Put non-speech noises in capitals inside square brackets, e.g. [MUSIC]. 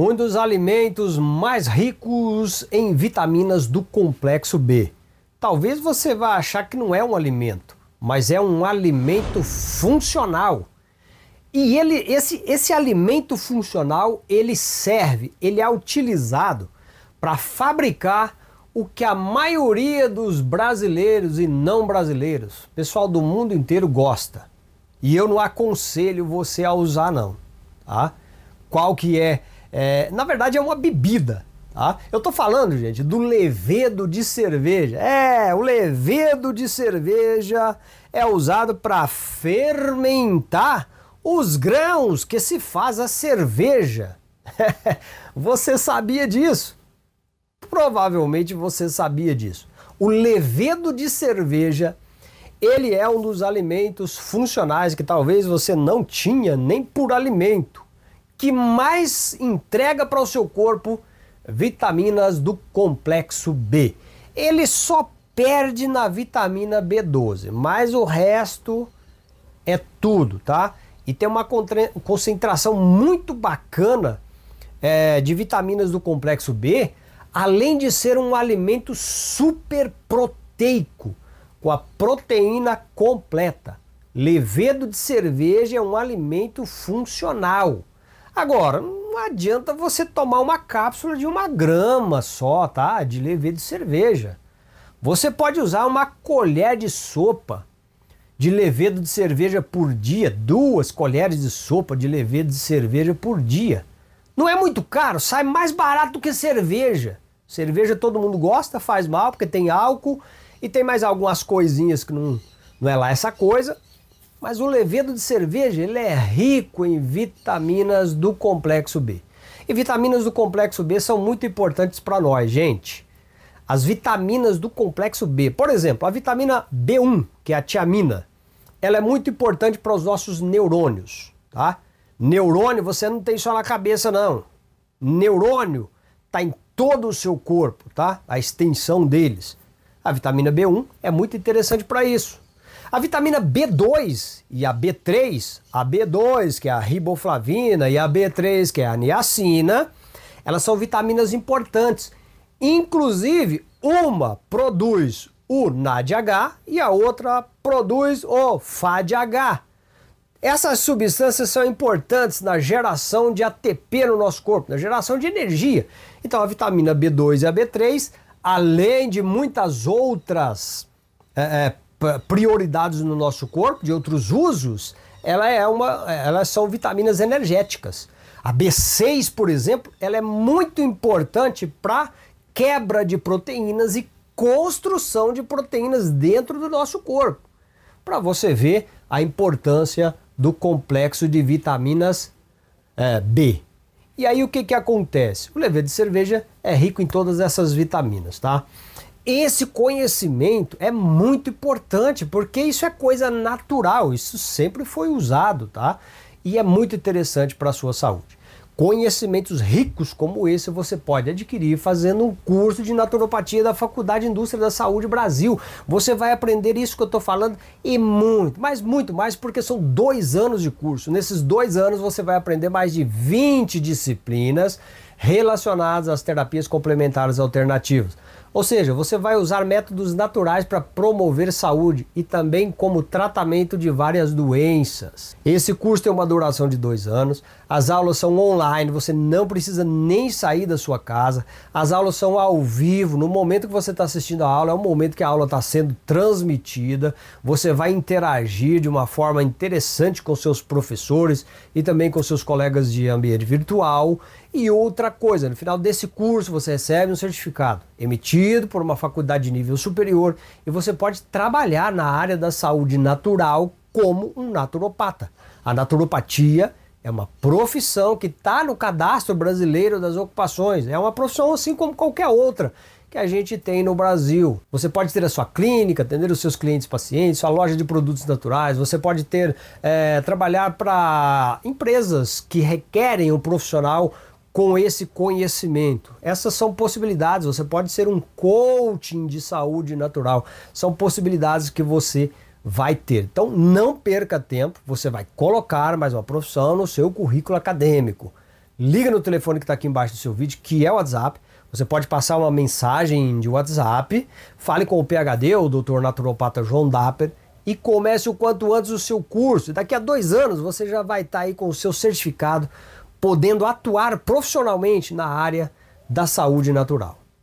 um dos alimentos mais ricos em vitaminas do complexo B. Talvez você vá achar que não é um alimento, mas é um alimento funcional. E ele, esse, esse alimento funcional, ele serve, ele é utilizado para fabricar o que a maioria dos brasileiros e não brasileiros, pessoal do mundo inteiro gosta. E eu não aconselho você a usar não, tá? Qual que é é, na verdade, é uma bebida. Tá? Eu tô falando, gente, do levedo de cerveja. É, o levedo de cerveja é usado para fermentar os grãos que se faz a cerveja. [LAUGHS] você sabia disso? Provavelmente você sabia disso. O levedo de cerveja, ele é um dos alimentos funcionais que talvez você não tinha nem por alimento que mais entrega para o seu corpo vitaminas do complexo B. Ele só perde na vitamina B12, mas o resto é tudo, tá? E tem uma concentração muito bacana é, de vitaminas do complexo B, além de ser um alimento super proteico, com a proteína completa. Levedo de cerveja é um alimento funcional. Agora, não adianta você tomar uma cápsula de uma grama só, tá? De levedo de cerveja. Você pode usar uma colher de sopa de levedo de cerveja por dia, duas colheres de sopa de levedo de cerveja por dia. Não é muito caro, sai mais barato do que cerveja. Cerveja todo mundo gosta, faz mal porque tem álcool e tem mais algumas coisinhas que não, não é lá essa coisa. Mas o levedo de cerveja ele é rico em vitaminas do complexo B. E vitaminas do complexo B são muito importantes para nós, gente. As vitaminas do complexo B, por exemplo, a vitamina B1, que é a tiamina, ela é muito importante para os nossos neurônios, tá? Neurônio você não tem só na cabeça não. Neurônio está em todo o seu corpo, tá? A extensão deles. A vitamina B1 é muito interessante para isso. A vitamina B2 e a B3, a B2, que é a riboflavina, e a B3, que é a niacina, elas são vitaminas importantes. Inclusive, uma produz o NADH e a outra produz o FADH. Essas substâncias são importantes na geração de ATP no nosso corpo, na geração de energia. Então, a vitamina B2 e a B3, além de muitas outras é, é, prioridades no nosso corpo, de outros usos, ela é uma, elas são vitaminas energéticas. A B6, por exemplo, ela é muito importante para quebra de proteínas e construção de proteínas dentro do nosso corpo. Para você ver a importância do complexo de vitaminas é, B. E aí o que, que acontece? O levedo de cerveja é rico em todas essas vitaminas, tá? Esse conhecimento é muito importante porque isso é coisa natural, isso sempre foi usado, tá? E é muito interessante para a sua saúde. Conhecimentos ricos como esse você pode adquirir fazendo um curso de naturopatia da Faculdade de Indústria da Saúde Brasil. Você vai aprender isso que eu estou falando e muito, mas muito mais, porque são dois anos de curso. Nesses dois anos você vai aprender mais de 20 disciplinas relacionadas às terapias complementares alternativas. Ou seja, você vai usar métodos naturais para promover saúde e também como tratamento de várias doenças. Esse curso tem uma duração de dois anos, as aulas são online, você não precisa nem sair da sua casa, as aulas são ao vivo, no momento que você está assistindo a aula, é o momento que a aula está sendo transmitida, você vai interagir de uma forma interessante com seus professores e também com seus colegas de ambiente virtual. E outra coisa, no final desse curso você recebe um certificado emitido por uma faculdade de nível superior e você pode trabalhar na área da saúde natural como um naturopata. A naturopatia é uma profissão que está no cadastro brasileiro das ocupações. É uma profissão assim como qualquer outra que a gente tem no Brasil. Você pode ter a sua clínica, atender os seus clientes pacientes, sua loja de produtos naturais. Você pode ter é, trabalhar para empresas que requerem um profissional com esse conhecimento. Essas são possibilidades. Você pode ser um coaching de saúde natural. São possibilidades que você vai ter. Então não perca tempo. Você vai colocar mais uma profissão no seu currículo acadêmico. Liga no telefone que está aqui embaixo do seu vídeo, que é o WhatsApp. Você pode passar uma mensagem de WhatsApp, fale com o PHD, o Dr. Naturopata João Dapper, e comece o quanto antes o seu curso. Daqui a dois anos você já vai estar tá aí com o seu certificado podendo atuar profissionalmente na área da saúde natural.